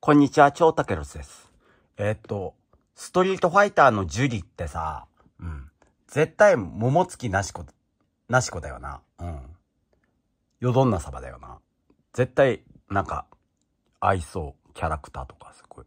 こんにちは、超たけろです。えー、っと、ストリートファイターのジュリってさ、うん。絶対、桃月なしこ、なしこだよな。うん。よどんなサバだよな。絶対、なんか、愛想、キャラクターとかすごい。